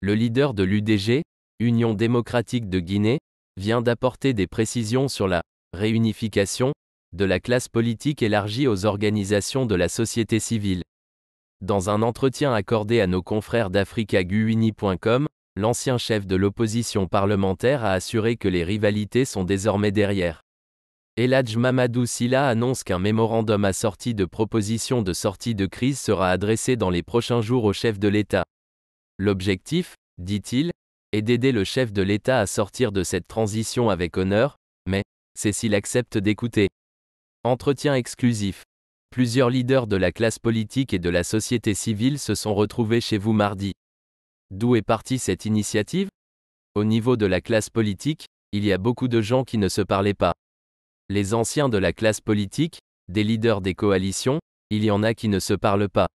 Le leader de l'UDG, Union démocratique de Guinée, vient d'apporter des précisions sur la réunification de la classe politique élargie aux organisations de la société civile. Dans un entretien accordé à nos confrères d'AfricaGuini.com, l'ancien chef de l'opposition parlementaire a assuré que les rivalités sont désormais derrière. Eladj Mamadou Silla annonce qu'un mémorandum assorti de propositions de sortie de crise sera adressé dans les prochains jours au chef de l'État. L'objectif, dit-il, est d'aider le chef de l'État à sortir de cette transition avec honneur, mais, c'est s'il accepte d'écouter. Entretien exclusif. Plusieurs leaders de la classe politique et de la société civile se sont retrouvés chez vous mardi. D'où est partie cette initiative Au niveau de la classe politique, il y a beaucoup de gens qui ne se parlaient pas. Les anciens de la classe politique, des leaders des coalitions, il y en a qui ne se parlent pas.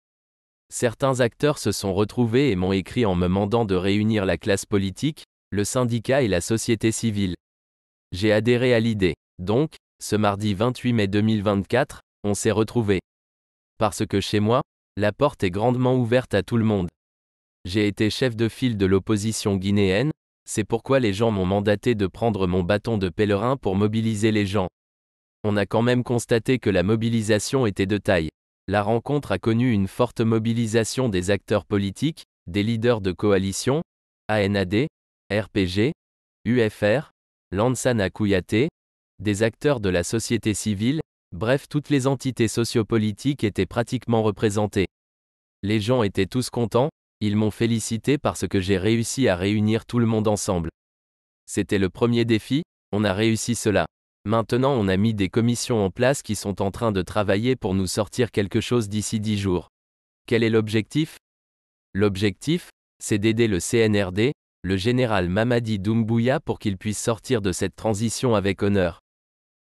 Certains acteurs se sont retrouvés et m'ont écrit en me mandant de réunir la classe politique, le syndicat et la société civile. J'ai adhéré à l'idée. Donc, ce mardi 28 mai 2024, on s'est retrouvés. Parce que chez moi, la porte est grandement ouverte à tout le monde. J'ai été chef de file de l'opposition guinéenne, c'est pourquoi les gens m'ont mandaté de prendre mon bâton de pèlerin pour mobiliser les gens. On a quand même constaté que la mobilisation était de taille la rencontre a connu une forte mobilisation des acteurs politiques, des leaders de coalition, ANAD, RPG, UFR, Lansana Kouyaté, des acteurs de la société civile, bref toutes les entités sociopolitiques étaient pratiquement représentées. Les gens étaient tous contents, ils m'ont félicité parce que j'ai réussi à réunir tout le monde ensemble. C'était le premier défi, on a réussi cela. Maintenant on a mis des commissions en place qui sont en train de travailler pour nous sortir quelque chose d'ici dix jours. Quel est l'objectif L'objectif, c'est d'aider le CNRD, le général Mamadi Doumbouya pour qu'il puisse sortir de cette transition avec honneur.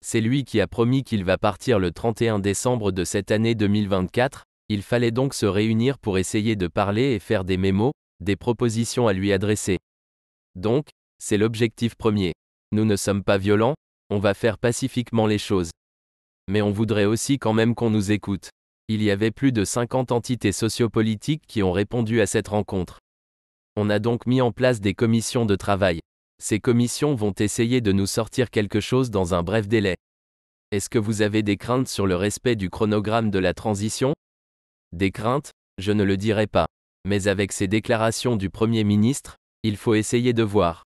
C'est lui qui a promis qu'il va partir le 31 décembre de cette année 2024, il fallait donc se réunir pour essayer de parler et faire des mémos, des propositions à lui adresser. Donc, c'est l'objectif premier. Nous ne sommes pas violents, on va faire pacifiquement les choses. Mais on voudrait aussi quand même qu'on nous écoute. Il y avait plus de 50 entités sociopolitiques qui ont répondu à cette rencontre. On a donc mis en place des commissions de travail. Ces commissions vont essayer de nous sortir quelque chose dans un bref délai. Est-ce que vous avez des craintes sur le respect du chronogramme de la transition Des craintes Je ne le dirai pas. Mais avec ces déclarations du Premier ministre, il faut essayer de voir.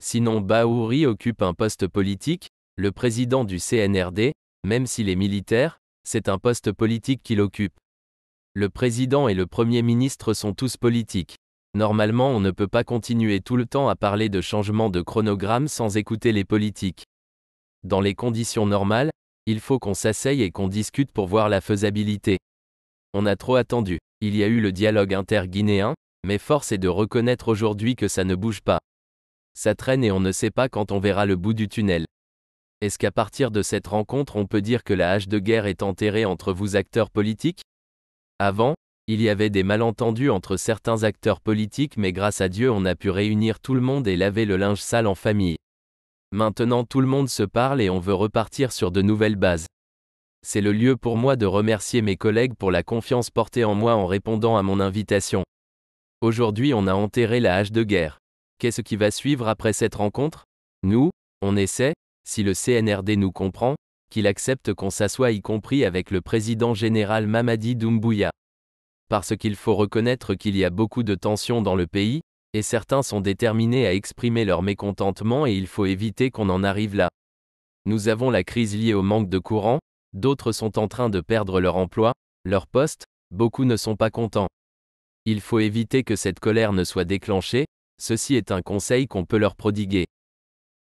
Sinon Bahouri occupe un poste politique, le président du CNRD, même s'il est militaire, c'est un poste politique qu'il occupe. Le président et le premier ministre sont tous politiques. Normalement on ne peut pas continuer tout le temps à parler de changement de chronogramme sans écouter les politiques. Dans les conditions normales, il faut qu'on s'asseye et qu'on discute pour voir la faisabilité. On a trop attendu. Il y a eu le dialogue interguinéen, mais force est de reconnaître aujourd'hui que ça ne bouge pas ça traîne et on ne sait pas quand on verra le bout du tunnel. Est-ce qu'à partir de cette rencontre on peut dire que la hache de guerre est enterrée entre vous acteurs politiques Avant, il y avait des malentendus entre certains acteurs politiques mais grâce à Dieu on a pu réunir tout le monde et laver le linge sale en famille. Maintenant tout le monde se parle et on veut repartir sur de nouvelles bases. C'est le lieu pour moi de remercier mes collègues pour la confiance portée en moi en répondant à mon invitation. Aujourd'hui on a enterré la hache de guerre qu'est-ce qui va suivre après cette rencontre Nous, on essaie, si le CNRD nous comprend, qu'il accepte qu'on s'assoie y compris avec le président général Mamadi Doumbouya. Parce qu'il faut reconnaître qu'il y a beaucoup de tensions dans le pays, et certains sont déterminés à exprimer leur mécontentement et il faut éviter qu'on en arrive là. Nous avons la crise liée au manque de courant, d'autres sont en train de perdre leur emploi, leur poste, beaucoup ne sont pas contents. Il faut éviter que cette colère ne soit déclenchée, Ceci est un conseil qu'on peut leur prodiguer.